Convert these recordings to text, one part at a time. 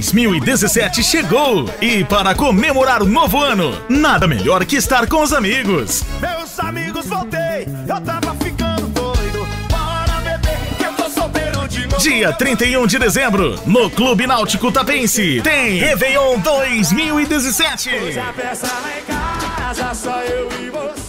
2017 chegou! E para comemorar o novo ano, nada melhor que estar com os amigos. Meus amigos, voltei, eu tava ficando doido. Para beber, que eu tô solteiro de novo. Dia 31 de dezembro, no Clube Náutico Tapense, tem Réveillon 2017. Hoje a peça lá em casa, só eu e você.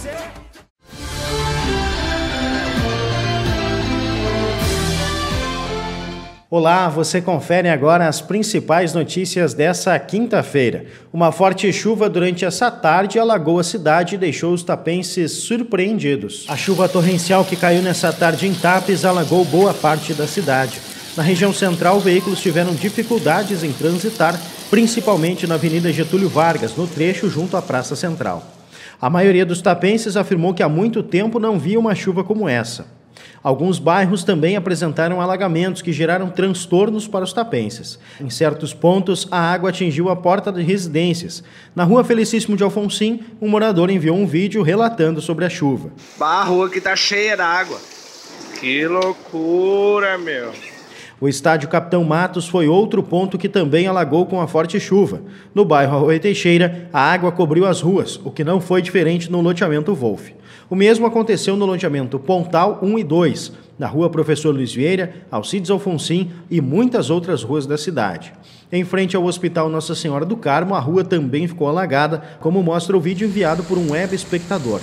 Olá, você confere agora as principais notícias dessa quinta-feira. Uma forte chuva durante essa tarde alagou a cidade e deixou os tapenses surpreendidos. A chuva torrencial que caiu nessa tarde em Tapes alagou boa parte da cidade. Na região central, veículos tiveram dificuldades em transitar, principalmente na Avenida Getúlio Vargas, no trecho junto à Praça Central. A maioria dos tapenses afirmou que há muito tempo não via uma chuva como essa. Alguns bairros também apresentaram alagamentos que geraram transtornos para os tapenses. Em certos pontos, a água atingiu a porta de residências. Na rua Felicíssimo de Alfonsim, um morador enviou um vídeo relatando sobre a chuva. A rua que tá cheia d'água. Que loucura, meu. O estádio Capitão Matos foi outro ponto que também alagou com a forte chuva. No bairro Arroio Teixeira, a água cobriu as ruas, o que não foi diferente no loteamento Wolf. O mesmo aconteceu no loteamento Pontal 1 e 2, na rua Professor Luiz Vieira, Alcides Alfonsim e muitas outras ruas da cidade. Em frente ao Hospital Nossa Senhora do Carmo, a rua também ficou alagada, como mostra o vídeo enviado por um web espectador.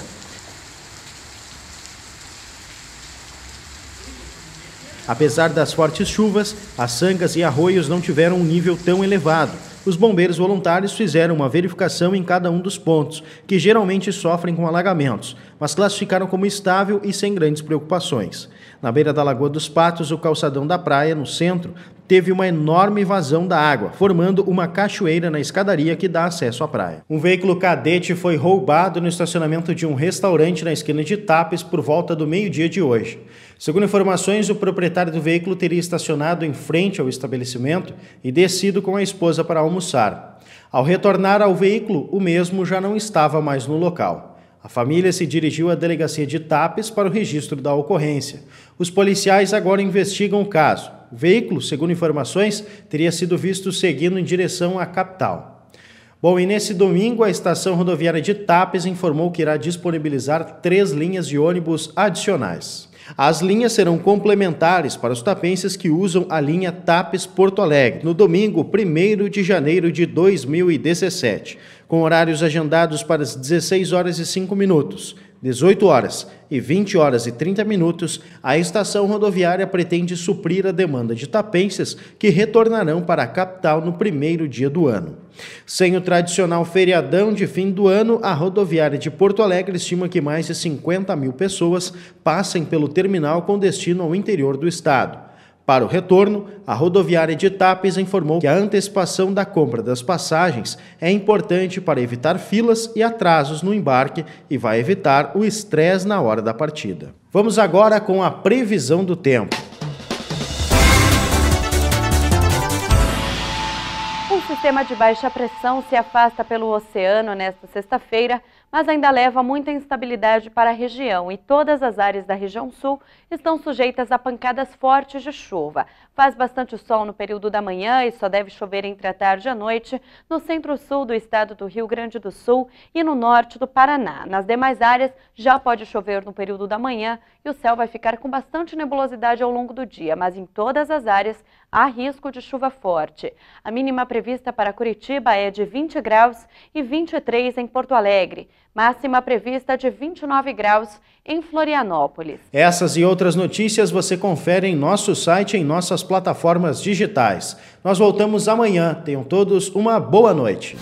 Apesar das fortes chuvas, as sangas e arroios não tiveram um nível tão elevado. Os bombeiros voluntários fizeram uma verificação em cada um dos pontos, que geralmente sofrem com alagamentos, mas classificaram como estável e sem grandes preocupações. Na beira da Lagoa dos Patos, o calçadão da praia, no centro, teve uma enorme vazão da água, formando uma cachoeira na escadaria que dá acesso à praia. Um veículo cadete foi roubado no estacionamento de um restaurante na esquina de Tapes por volta do meio-dia de hoje. Segundo informações, o proprietário do veículo teria estacionado em frente ao estabelecimento e descido com a esposa para almoçar. Ao retornar ao veículo, o mesmo já não estava mais no local. A família se dirigiu à delegacia de Tapes para o registro da ocorrência. Os policiais agora investigam o caso. O veículo, segundo informações, teria sido visto seguindo em direção à capital. Bom, e nesse domingo, a estação rodoviária de Tapes informou que irá disponibilizar três linhas de ônibus adicionais. As linhas serão complementares para os tapenses que usam a linha TAPES Porto Alegre, no domingo 1 de janeiro de 2017, com horários agendados para as 16 horas e 5 minutos, 18 horas e 20 horas e 30 minutos, a estação rodoviária pretende suprir a demanda de tapenses que retornarão para a capital no primeiro dia do ano. Sem o tradicional feriadão de fim do ano, a rodoviária de Porto Alegre estima que mais de 50 mil pessoas passem pelo terminal com destino ao interior do estado. Para o retorno, a rodoviária de Tapes informou que a antecipação da compra das passagens é importante para evitar filas e atrasos no embarque e vai evitar o estresse na hora da partida. Vamos agora com a previsão do tempo. sistema de baixa pressão se afasta pelo oceano nesta sexta-feira, mas ainda leva muita instabilidade para a região e todas as áreas da região sul estão sujeitas a pancadas fortes de chuva. Faz bastante sol no período da manhã e só deve chover entre a tarde e a noite no centro-sul do estado do Rio Grande do Sul e no norte do Paraná. Nas demais áreas já pode chover no período da manhã e o céu vai ficar com bastante nebulosidade ao longo do dia, mas em todas as áreas há risco de chuva forte. A mínima prevista para Curitiba é de 20 graus e 23 em Porto Alegre. Máxima prevista de 29 graus em Florianópolis. Essas e outras notícias você confere em nosso site e em nossas plataformas digitais. Nós voltamos amanhã. Tenham todos uma boa noite.